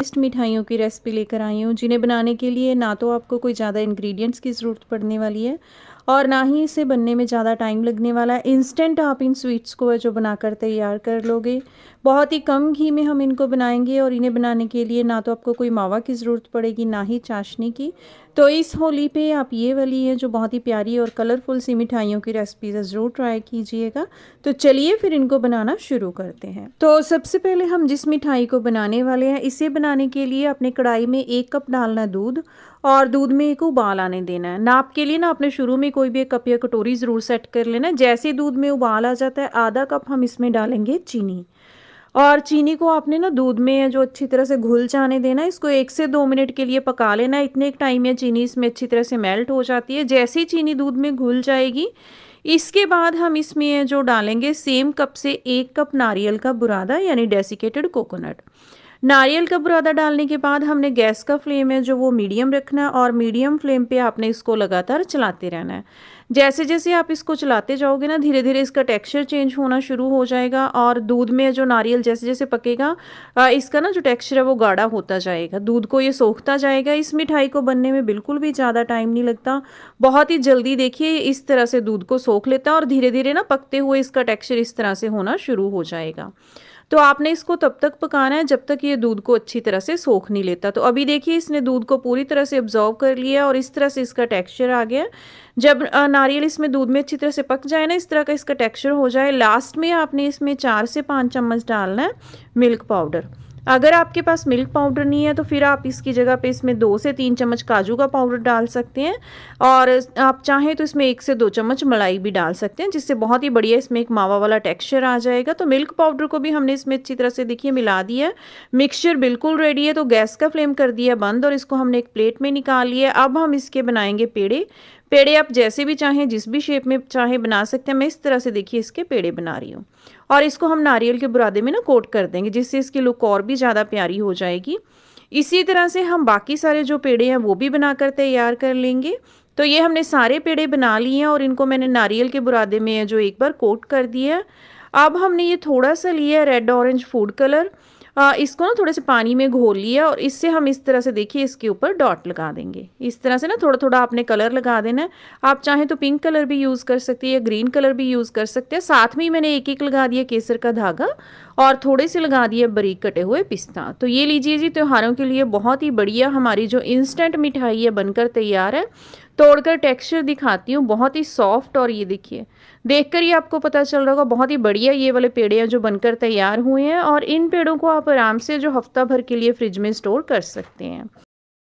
test मिठाइयों की recipe लेकर आई हूँ जिन्हें बनाने के लिए ना तो आपको कोई ज़्यादा इंग्रेडिएंट्स की ज़रूरत पड़ने वाली है और ना ही इसे बनने में ज़्यादा टाइम लगने वाला है इंस्टेंट आप इन स्वीट्स को जो बनाकर तैयार कर लोगे बहुत ही कम घी में हम इनको बनाएंगे और इन्हें बनाने के लिए ना तो आपको कोई मावा की ज़रूरत पड़ेगी ना ही चाशनी की तो इस होली पे आप ये वाली है जो बहुत ही प्यारी और कलरफुल सी मिठाइयों की है ज़रूर ट्राई कीजिएगा तो चलिए फिर इनको बनाना शुरू करते हैं तो सबसे पहले हम जिस मिठाई को बनाने वाले हैं इसे बनाने के लिए अपने कढ़ाई में एक कप डालना दूध और दूध में एक उबाल आने देना है नाप के लिए ना आपने शुरू में कोई भी एक कप या कटोरी ज़रूर सेट कर लेना जैसे दूध में उबाल आ जाता है आधा कप हम इसमें डालेंगे चीनी और चीनी को आपने ना दूध में जो अच्छी तरह से घुल जाने देना इसको एक से दो मिनट के लिए पका लेना इतने एक टाइम में चीनी इसमें अच्छी तरह से मेल्ट हो जाती है जैसे ही चीनी दूध में घुल जाएगी इसके बाद हम इसमें जो डालेंगे सेम कप से एक कप नारियल का बुरादा यानी डेसिकेटेड कोकोनट नारियल का बुरादा डालने के बाद हमने गैस का फ्लेम है जो वो मीडियम रखना है और मीडियम फ्लेम पे आपने इसको लगातार चलाते रहना है जैसे जैसे आप इसको चलाते जाओगे ना धीरे धीरे इसका टेक्सचर चेंज होना शुरू हो जाएगा और दूध में जो नारियल जैसे जैसे पकेगा इसका ना जो टेक्सचर है वो गाढ़ा होता जाएगा दूध को ये सोखता जाएगा इस मिठाई को बनने में बिल्कुल भी ज़्यादा टाइम नहीं लगता बहुत ही जल्दी देखिए इस तरह से दूध को सोख लेता है और धीरे धीरे ना पकते हुए इसका टेक्स्चर इस तरह से होना शुरू हो जाएगा तो आपने इसको तब तक पकाना है जब तक ये दूध को अच्छी तरह से सोख नहीं लेता तो अभी देखिए इसने दूध को पूरी तरह से ऑब्जॉर्व कर लिया और इस तरह से इसका टेक्सचर आ गया जब ना नारियल इसमें दूध में अच्छी तरह से पक जाए ना इस तरह का इसका टेक्सचर हो जाए लास्ट में आपने इसमें चार से पाँच चम्मच डालना है मिल्क पाउडर अगर आपके पास मिल्क पाउडर नहीं है तो फिर आप इसकी जगह पे इसमें दो से तीन चम्मच काजू का पाउडर डाल सकते हैं और आप चाहें तो इसमें एक से दो चम्मच मलाई भी डाल सकते हैं जिससे बहुत ही बढ़िया इसमें एक मावा वाला टेक्सचर आ जाएगा तो मिल्क पाउडर को भी हमने इसमें अच्छी तरह से देखिए मिला दिया है मिक्सचर बिल्कुल रेडी है तो गैस का फ्लेम कर दिया बंद और इसको हमने एक प्लेट में निकाल लिया अब हम इसके बनाएंगे पेड़े पेड़े आप जैसे भी चाहें जिस भी शेप में चाहें बना सकते हैं मैं इस तरह से देखिए इसके पेड़े बना रही हूँ और इसको हम नारियल के बुरादे में ना कोट कर देंगे जिससे इसकी लुक और भी ज़्यादा प्यारी हो जाएगी इसी तरह से हम बाकी सारे जो पेड़े हैं वो भी बनाकर तैयार कर लेंगे तो ये हमने सारे पेड़े बना लिए हैं और इनको मैंने नारियल के बुरादे में जो एक बार कोट कर दिया अब हमने ये थोड़ा सा लिया रेड ऑरेंज फूड कलर इसको ना थोड़े से पानी में घोल लिया और इससे हम इस तरह से देखिए इसके ऊपर डॉट लगा देंगे इस तरह से ना थोड़ा थोड़ा आपने कलर लगा देना है आप चाहें तो पिंक कलर भी यूज़ कर सकते हैं या ग्रीन कलर भी यूज़ कर सकते हैं साथ में ही मैंने एक एक लगा दिया केसर का धागा और थोड़े से लगा दिए बरीक कटे हुए पिस्ता तो ये लीजिए जी त्योहारों के लिए बहुत ही बढ़िया हमारी जो इंस्टेंट मिठाई है बनकर तैयार है तोड़कर टेक्सचर दिखाती हूँ बहुत ही सॉफ्ट और ये देखिए देखकर ही आपको पता चल रहा होगा बहुत ही बढ़िया ये वाले पेड़े हैं जो बनकर तैयार हुए हैं और इन पेड़ों को आप आराम से जो हफ्ता भर के लिए फ्रिज में स्टोर कर सकते हैं